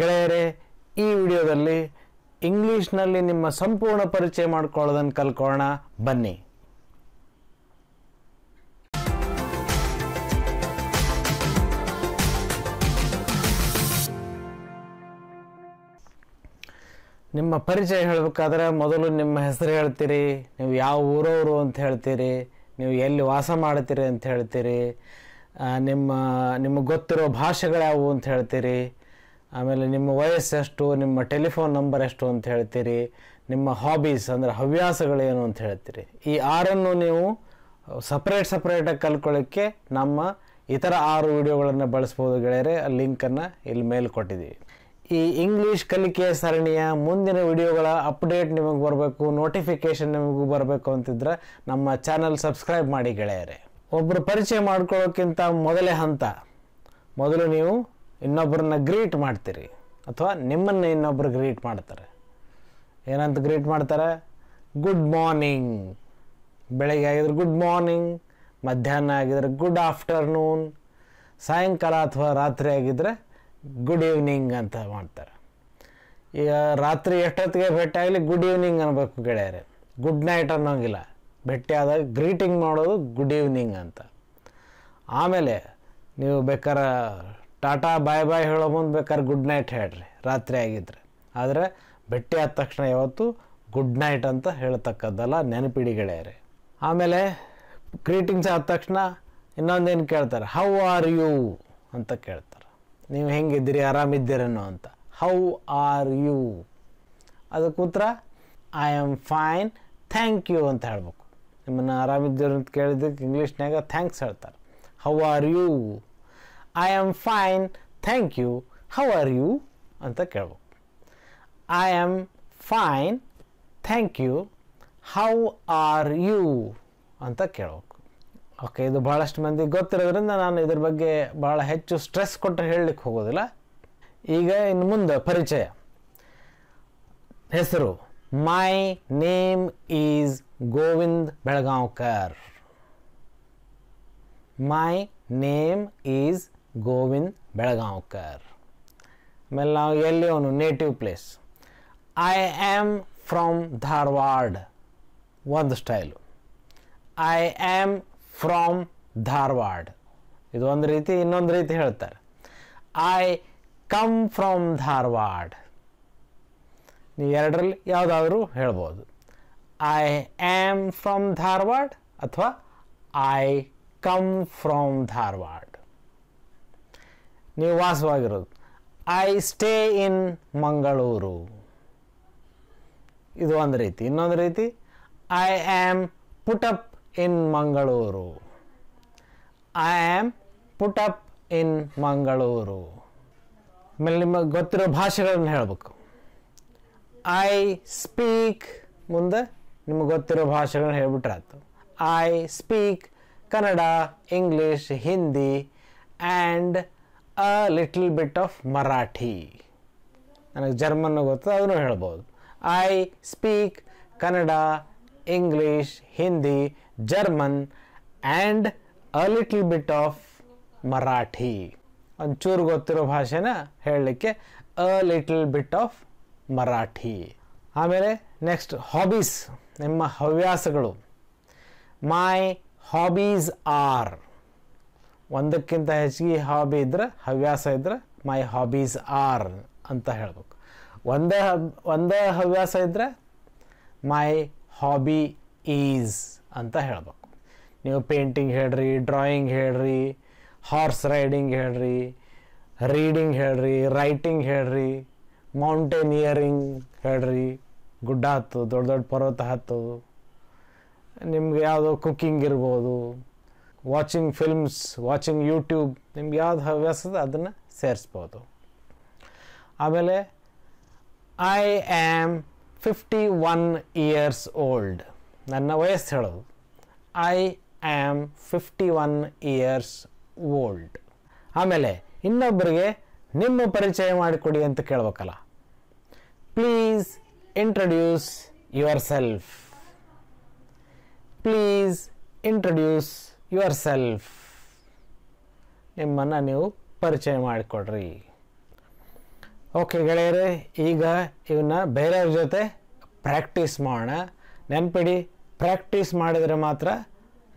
ಗೆಳೆಯರೇ ಈ ವಿಡಿಯೋದಲ್ಲಿ ಇಂಗ್ಲೀಷ್ನಲ್ಲಿ ನಿಮ್ಮ ಸಂಪೂರ್ಣ ಪರಿಚಯ ಮಾಡ್ಕೊಳ್ಳೋದನ್ನು ಕಲ್ಕೋಣ ಬನ್ನಿ ನಿಮ್ಮ ಪರಿಚಯ ಹೇಳಬೇಕಾದ್ರೆ ಮೊದಲು ನಿಮ್ಮ ಹೆಸರು ಹೇಳ್ತೀರಿ ನೀವು ಯಾವ ಊರವರು ಅಂತ ಹೇಳ್ತೀರಿ ನೀವು ಎಲ್ಲಿ ವಾಸ ಮಾಡ್ತೀರಿ ಅಂತ ಹೇಳ್ತೀರಿ ನಿಮ್ಮ ನಿಮಗೆ ಗೊತ್ತಿರೋ ಭಾಷೆಗಳು ಯಾವುವು ಅಂತ ಹೇಳ್ತೀರಿ ಆಮೇಲೆ ನಿಮ್ಮ ವಯಸ್ಸೆಷ್ಟು ನಿಮ್ಮ ಟೆಲಿಫೋನ್ ನಂಬರ್ ಎಷ್ಟು ಅಂತ ಹೇಳ್ತೀರಿ ನಿಮ್ಮ ಹಾಬೀಸ್ ಅಂದರೆ ಹವ್ಯಾಸಗಳೇನು ಅಂತ ಹೇಳ್ತೀರಿ ಈ ಆರನ್ನು ನೀವು ಸಪ್ರೇಟ್ ಸಪ್ರೇಟಾಗಿ ಕಲ್ತ್ಕೊಳ್ಳೋಕ್ಕೆ ನಮ್ಮ ಇತರ ಆರು ವಿಡಿಯೋಗಳನ್ನು ಬಳಸ್ಬೋದು ಗೆಳೆಯರೆ ಆ ಲಿಂಕನ್ನು ಇಲ್ಲಿ ಮೇಲೆ ಕೊಟ್ಟಿದ್ದೀವಿ ಈ ಇಂಗ್ಲೀಷ್ ಕಲಿಕೆಯ ಸರಣಿಯ ಮುಂದಿನ ವಿಡಿಯೋಗಳ ಅಪ್ಡೇಟ್ ನಿಮಗೆ ಬರಬೇಕು ನೋಟಿಫಿಕೇಷನ್ ನಿಮಗೂ ಬರಬೇಕು ಅಂತಿದ್ರೆ ನಮ್ಮ ಚಾನಲ್ ಸಬ್ಸ್ಕ್ರೈಬ್ ಮಾಡಿ ಗೆಳೆಯರೆ ಒಬ್ಬರು ಪರಿಚಯ ಮಾಡ್ಕೊಳ್ಳೋಕ್ಕಿಂತ ಮೊದಲೇ ಹಂತ ಮೊದಲು ನೀವು ಇನ್ನೊಬ್ಬರನ್ನ ಗ್ರೀಟ್ ಮಾಡ್ತೀರಿ ಅಥವಾ ನಿಮ್ಮನ್ನು ಇನ್ನೊಬ್ಬರು ಗ್ರೀಟ್ ಮಾಡ್ತಾರೆ ಏನಂತ ಗ್ರೀಟ್ ಮಾಡ್ತಾರೆ ಗುಡ್ ಮಾರ್ನಿಂಗ್ ಬೆಳಗ್ಗೆ ಆಗಿದ್ರೆ ಗುಡ್ ಮಾರ್ನಿಂಗ್ ಮಧ್ಯಾಹ್ನ ಆಗಿದ್ರೆ ಗುಡ್ ಆಫ್ಟರ್ನೂನ್ ಸಾಯಂಕಾಲ ಅಥವಾ ರಾತ್ರಿ ಆಗಿದ್ರೆ ಗುಡ್ ಈವ್ನಿಂಗ್ ಅಂತ ಮಾಡ್ತಾರೆ ಈಗ ರಾತ್ರಿ ಎಷ್ಟೊತ್ತಿಗೆ ಭೇಟಿಯಾಗಲಿ ಗುಡ್ ಈವ್ನಿಂಗ್ ಅನ್ನಬೇಕು ಗೆಳೆಯರೆ ಗುಡ್ ನೈಟ್ ಅನ್ನೋಂಗಿಲ್ಲ ಆದಾಗ ಗ್ರೀಟಿಂಗ್ ಮಾಡೋದು ಗುಡ್ ಈವ್ನಿಂಗ್ ಅಂತ ಆಮೇಲೆ ನೀವು ಬೇಕಾರ ಟಾಟಾ ಬಾಯ್ ಬಾಯ್ ಹೇಳೋ ಮುಂದೆ ಬೇಕಾದ್ರೆ ಗುಡ್ ನೈಟ್ ಹೇಳ್ರಿ ರಾತ್ರಿ ಆಗಿದ್ರೆ ಆದರೆ ಭೇಟಿ ಆದ ತಕ್ಷಣ ಯಾವತ್ತು ಗುಡ್ ನೈಟ್ ಅಂತ ಹೇಳ್ತಕ್ಕದ್ದಲ್ಲ ನೆನಪಿಡಿಗಳೇ ಆಮೇಲೆ ಗ್ರೀಟಿಂಗ್ಸ್ ಆದ ತಕ್ಷಣ ಇನ್ನೊಂದೇನು ಕೇಳ್ತಾರೆ ಹೌ ಆರ್ ಯು ಅಂತ ಕೇಳ್ತಾರೆ ನೀವು ಹೆಂಗಿದ್ದೀರಿ ಆರಾಮಿದ್ದೀರೇನೋ ಅಂತ ಹೌ ಆರ್ ಯು ಅದಕ್ಕೆ ಉತ್ತರ I am fine thank you ಅಂತ ಹೇಳ್ಬೇಕು ನಿಮ್ಮನ್ನು ಆರಾಮಿದ್ದೀರ ಅಂತ ಕೇಳಿದ್ದಕ್ಕೆ ಇಂಗ್ಲೀಷ್ನಾಗ ಥ್ಯಾಂಕ್ಸ್ ಹೇಳ್ತಾರೆ how are you I am fine thank you how are you ಅಂತ ಕೇಳ್ಬೇಕು I am fine thank you how are you ಅಂತ ಕೇಳಬೇಕು ಓಕೆ ಇದು ಭಾಳಷ್ಟು ಮಂದಿ ಗೊತ್ತಿರೋದ್ರಿಂದ ನಾನು ಇದ್ರ ಬಗ್ಗೆ ಭಾಳ ಹೆಚ್ಚು ಸ್ಟ್ರೆಸ್ ಕೊಟ್ಟರೆ ಹೇಳಲಿಕ್ಕೆ ಹೋಗೋದಿಲ್ಲ ಈಗ ಇನ್ನು ಮುಂದೆ ಪರಿಚಯ ಹೆಸರು my name is Govind Belgaonkar my name is ಆಮೇಲೆ ನಾವು ಎಲ್ಲಿ ಅವನು native place I am from Dharwad ಒಂದು style I am from Dharwad ಇದು ಒಂದು ರೀತಿ ಇನ್ನೊಂದು ರೀತಿ ಹೇಳ್ತಾರೆ ಐ ಕಮ್ ಫ್ರಮ್ ಧಾರವಾಡ ನೀವು ಎರಡರಲ್ಲಿ ಯಾವುದಾದ್ರೂ ಹೇಳ್ಬೋದು ಐ ಆಮ್ ಫ್ರಮ್ ಧಾರವಾಡ ಅಥವಾ ಐ ಕಮ್ ಫ್ರಮ್ ಧಾರವಾಡ ನೀವು ವಾಸವಾಗಿರೋದು ಐ ಸ್ಟೇ ಇನ್ ಮಂಗಳೂರು ಇದು ಒಂದು ರೀತಿ ಇನ್ನೊಂದು ರೀತಿ I am put up in Mangaluru I am put up in Mangaluru ಆಮೇಲೆ ನಿಮಗೆ ಗೊತ್ತಿರೋ ಭಾಷೆಗಳನ್ನು ಹೇಳಬೇಕು ಐ ಸ್ಪೀಕ್ ಮುಂದೆ ನಿಮಗೆ ಗೊತ್ತಿರೋ ಭಾಷೆಗಳನ್ನ ಹೇಳ್ಬಿಟ್ರಾಯ್ತು I speak Kannada English Hindi and a little bit of Marathi ನನಗೆ ಜರ್ಮನ್ ಗೊತ್ತು ಅದನ್ನು ಹೇಳ್ಬೋದು I speak Kannada English Hindi German and a little bit of Marathi ಒಂಚೂರು ಗೊತ್ತಿರೋ ಭಾಷೆನ ಹೇಳಲಿಕ್ಕೆ a little bit of Marathi ಆಮೇಲೆ ನೆಕ್ಸ್ಟ್ ಹಾಬೀಸ್ ನಿಮ್ಮ ಹವ್ಯಾಸಗಳು ಮೈ ಹಾಬೀಸ್ ಆರ್ ಒಂದಕ್ಕಿಂತ ಹೆಚ್ಚಿಗೆ ಹಾಬಿ ಇದ್ರೆ ಹವ್ಯಾಸ ಇದ್ರೆ ಮೈ ಹಾಬೀಸ್ ಆರ್ ಅಂತ ಹೇಳ್ಬೇಕು ಒಂದೇ ಹಬ್ ಒಂದೇ ಹವ್ಯಾಸ ಇದ್ದರೆ ಮೈ ಹಾಬಿ ಈಸ್ ಅಂತ ಹೇಳ್ಬೇಕು ನೀವು ಪೇಂಟಿಂಗ್ ಹೇಳ್ರಿ ಡ್ರಾಯಿಂಗ್ ಹೇಳ್ರಿ ಹಾರ್ಸ್ ರೈಡಿಂಗ್ ಹೇಳ್ರಿ ರೀಡಿಂಗ್ ಹೇಳ್ರಿ ರೈಟಿಂಗ್ ಹೇಳ್ರಿ ಮೌಂಟೇನಿಯರಿಂಗ್ ಹೇಳ್ರಿ ಗುಡ್ಡ ಹತ್ತು ದೊಡ್ಡ ದೊಡ್ಡ ಪರ್ವತ ಹತ್ತು ನಿಮ್ಗೆ ಯಾವುದೋ ಕುಕ್ಕಿಂಗ್ ಇರ್ಬೋದು ವಾಚಿಂಗ್ ಫಿಲ್ಮ್ಸ್ ವಾಚಿಂಗ್ ಯೂಟ್ಯೂಬ್ ನಿಮ್ಗೆ ಯಾವ್ದು ಹವ್ಯಾಸದ ಅದನ್ನು ಸೇರಿಸ್ಬೋದು ಆಮೇಲೆ I am fifty one years old ನನ್ನ ವಯಸ್ಸು ಹೇಳೋದು I am fifty one years old ಆಮೇಲೆ ಇನ್ನೊಬ್ಬರಿಗೆ ನಿಮ್ಮ ಪರಿಚಯ ಮಾಡಿಕೊಡಿ ಅಂತ ಕೇಳಬೇಕಲ್ಲ please introduce yourself please introduce yourself ನಿಮ್ಮನ್ನು ನೀವು ಪರಿಚಯ ಮಾಡಿಕೊಡ್ರಿ ಓಕೆ ಗೆಳೆಯರೆ ಈಗ ಇವನ್ನ ಬೇರೆಯವ್ರ ಜೊತೆ ಪ್ರಾಕ್ಟೀಸ್ ಮಾಡೋಣ ನೆನ್ಪಿಡಿ ಪ್ರಾಕ್ಟೀಸ್ ಮಾಡಿದರೆ ಮಾತ್ರ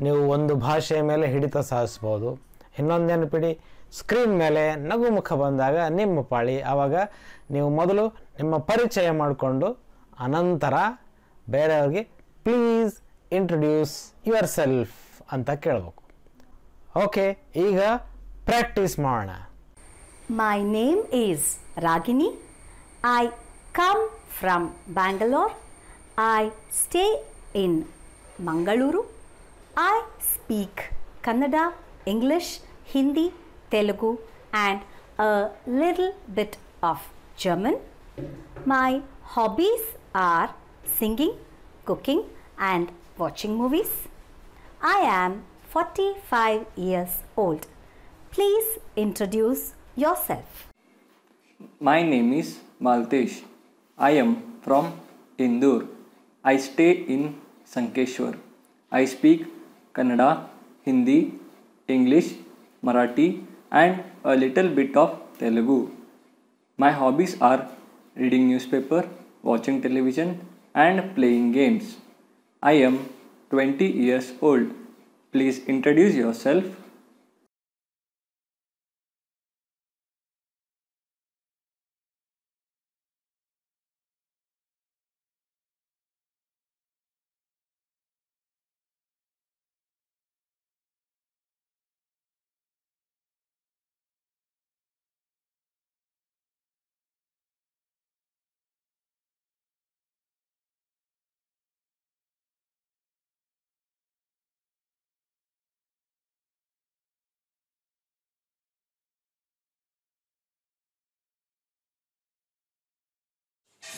ನೀವು ಒಂದು ಭಾಷೆಯ ಮೇಲೆ ಹಿಡಿತ ಸಾಧಿಸ್ಬೋದು ಇನ್ನೊಂದು ನೆನಪಿಡಿ ಸ್ಕ್ರೀನ್ ಮೇಲೆ ನಗು ಮುಖ ಬಂದಾಗ ನಿಮ್ಮ ಪಾಳಿ ಆವಾಗ ನೀವು ಮೊದಲು ನಿಮ್ಮ ಪರಿಚಯ ಮಾಡಿಕೊಂಡು ಅನಂತರ ಬೇರೆಯವ್ರಿಗೆ ಪ್ಲೀಸ್ ಇಂಟ್ರೊಡ್ಯೂಸ್ ಯುವರ್ ಸೆಲ್ಫ್ ಅಂತ ಕೇಳಬೇಕು ಓಕೆ ಈಗ ಪ್ರಾಕ್ಟೀಸ್ ಮಾಡೋಣ my name is Ragini I come from Bangalore I stay in Mangaluru I speak Kannada English Hindi Telugu and a little bit of German my hobbies are singing cooking and watching movies I am 45 years old. Please introduce yourself. My name is Maltesh. I am from Indore. I stay in Sankeshwar. I speak Kannada, Hindi, English, Marathi and a little bit of Telugu. My hobbies are reading newspaper, watching television and playing games. I am 20 years old. Please introduce yourself.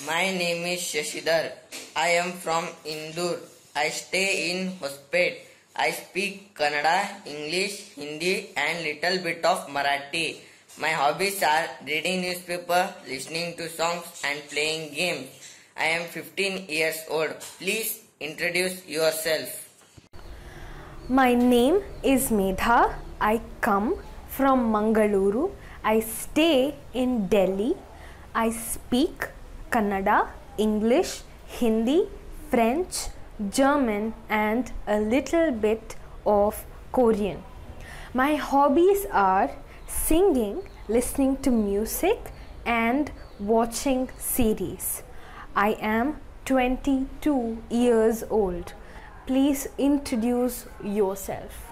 My name is Shashidhar. I am from Indur. I stay in Hospet. I speak Kannada, English, Hindi and little bit of Marathi. My hobbies are reading newspaper, listening to songs and playing games. I am 15 years old. Please introduce yourself. My name is Medha. I come from Mangaluru. I stay in Delhi. I speak Kannada, English, Hindi, French, German and a little bit of Korean. My hobbies are singing, listening to music and watching series. I am 22 years old. Please introduce yourself.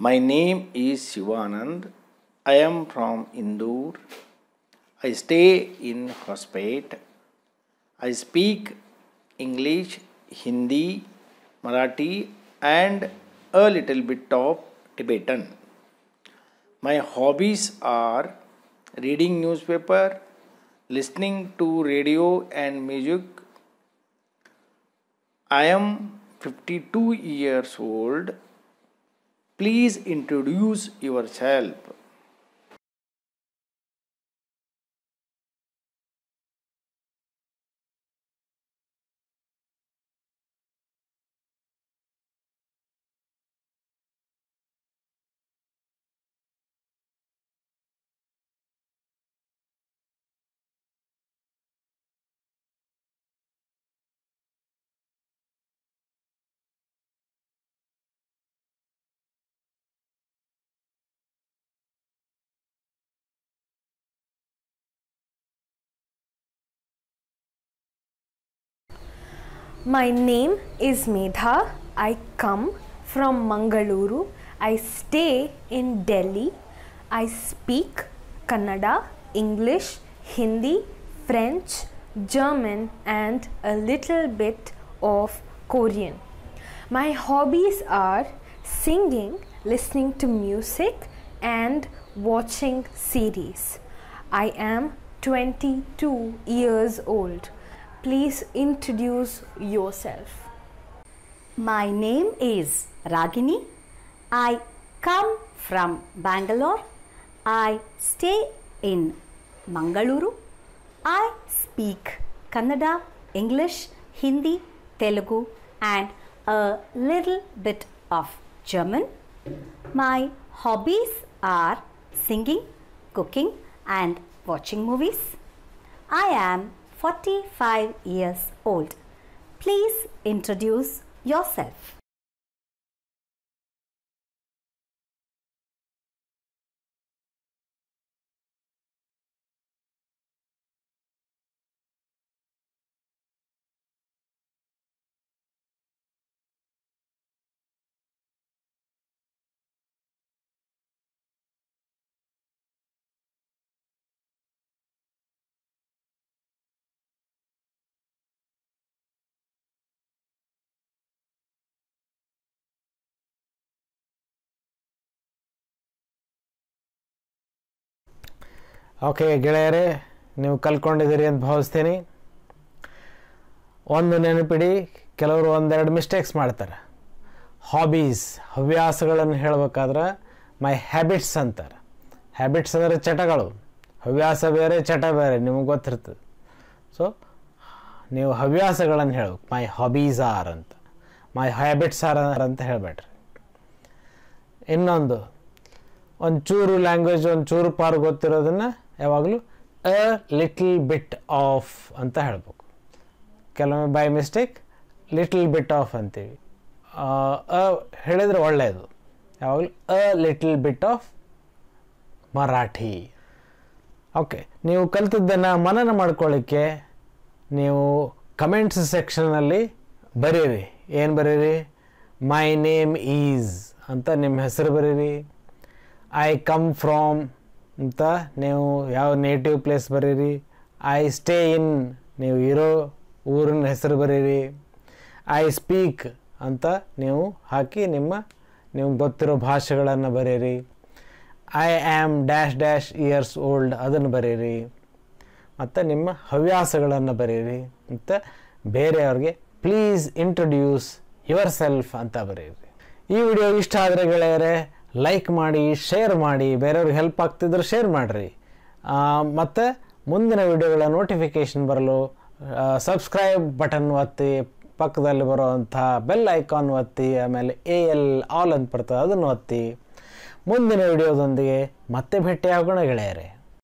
My name is Shivanand. I am from Indore. I stay in Hospet. I speak English, Hindi, Marathi, and a little bit of Tibetan. My hobbies are reading newspaper, listening to radio and music. I am 52 years old please introduce yourself My name is Medha. I come from Mangaluru. I stay in Delhi. I speak Kannada, English, Hindi, French, German, and a little bit of Korean. My hobbies are singing, listening to music, and watching series. I am 22 years old. Please introduce yourself. My name is Ragini. I come from Bangalore. I stay in Mangaluru. I speak Kannada, English, Hindi, Telugu and a little bit of German. My hobbies are singing, cooking and watching movies. I am 45 years old. Please introduce yourself. Okay ಗೆಳೆಯರೇ ನೀವು ಕಲ್ತ್ಕೊಂಡಿದ್ದೀರಿ ಅಂತ ಭಾವಿಸ್ತೀನಿ ಒಂದು ನೆನಪಿಡಿ ಕೆಲವರು ಒಂದೆರಡು mistakes ಮಾಡ್ತಾರೆ hobbies ಹವ್ಯಾಸಗಳನ್ನು ಹೇಳಬೇಕಾದ್ರೆ ಮೈ ಹ್ಯಾಬಿಟ್ಸ್ ಅಂತಾರೆ ಹ್ಯಾಬಿಟ್ಸ್ ಅಂದರೆ ಚಟಗಳು ಹವ್ಯಾಸ ಬೇರೆ ಚಟ ಬೇರೆ ನಿಮಗೆ ಗೊತ್ತಿರ್ತದೆ ಸೊ ನೀವು ಹವ್ಯಾಸಗಳನ್ನು ಹೇಳ್ಬೇಕು ಮೈ ಹಾಬೀಸ್ ಆರ್ ಅಂತ ಮೈ ಹ್ಯಾಬಿಟ್ಸ್ ಆರ್ ಅಂತ ಹೇಳಬೇಡ್ರಿ ಇನ್ನೊಂದು ಒಂಚೂರು ಲ್ಯಾಂಗ್ವೇಜ್ ಒಂಚೂರು ಪಾರು ಗೊತ್ತಿರೋದನ್ನು ಯಾವಾಗಲೂ ಅ ಲಿಟ್ಲ್ ಬಿಟ್ ಆಫ್ ಅಂತ ಹೇಳ್ಬೇಕು ಕೆಲವೊಮ್ಮೆ by mistake little bit of ಅಂತೀವಿ ಅ ಹೇಳಿದರೆ ಒಳ್ಳೆಯದು ಯಾವಾಗಲೂ a little bit of Marathi okay ನೀವು ಕಲಿತದ್ದನ್ನು ಮನನ ಮಾಡ್ಕೊಳ್ಳಿಕ್ಕೆ ನೀವು ಕಮೆಂಟ್ಸ್ ಸೆಕ್ಷನ್ನಲ್ಲಿ ಬರೀರಿ ಏನು ಬರೀರಿ ಮೈ ನೇಮ್ ಈಸ್ ಅಂತ ನಿಮ್ಮ ಹೆಸರು ಬರೀರಿ ಐ ಕಮ್ ಫ್ರಾಮ್ ಅಂತ ನೀವು ಯಾವ ನೇಟಿವ್ ಪ್ಲೇಸ್ ಬರೀರಿ ಐ ಸ್ಟೇ ಇನ್ ನೀವು ಇರೋ ಊರಿನ ಹೆಸರು ಬರೀರಿ ಐ ಸ್ಪೀಕ್ ಅಂತ ನೀವು ಹಾಕಿ ನಿಮ್ಮ ನೀವು ಗೊತ್ತಿರೋ ಭಾಷೆಗಳನ್ನು ಬರೀರಿ I am dash dash years old ಅದನ್ನು ಬರೀರಿ ಮತ್ತು ನಿಮ್ಮ ಹವ್ಯಾಸಗಳನ್ನು ಬರೀರಿ ಮತ್ತು ಬೇರೆಯವ್ರಿಗೆ ಪ್ಲೀಸ್ ಇಂಟ್ರೊಡ್ಯೂಸ್ ಯುವರ್ ಸೆಲ್ಫ್ ಅಂತ ಬರೀರಿ ಈ ವಿಡಿಯೋ ಇಷ್ಟ ಆದರೆ ಗೆಳೆಯರೆ ಲೈಕ್ ಮಾಡಿ ಶೇರ್ ಮಾಡಿ ಬೇರೆಯವ್ರಿಗೆ ಹೆಲ್ಪ್ ಆಗ್ತಿದ್ರೆ ಶೇರ್ ಮಾಡಿರಿ ಮತ್ತು ಮುಂದಿನ ವಿಡಿಯೋಗಳ ನೋಟಿಫಿಕೇಷನ್ ಬರಲು ಸಬ್ಸ್ಕ್ರೈಬ್ ಬಟನ್ ಒತ್ತಿ ಪಕ್ಕದಲ್ಲಿ ಬರುವಂಥ ಬೆಲ್ ಐಕಾನ್ ಒತ್ತಿ ಆಮೇಲೆ ಎ ಎಲ್ ಆಲ್ ಅಂತ ಬರ್ತದೆ ಅದನ್ನು ಒತ್ತಿ ಮುಂದಿನ ವಿಡಿಯೋದೊಂದಿಗೆ ಮತ್ತೆ ಭೇಟಿಯಾಗೋಣ ಗೆಳೆಯರೆ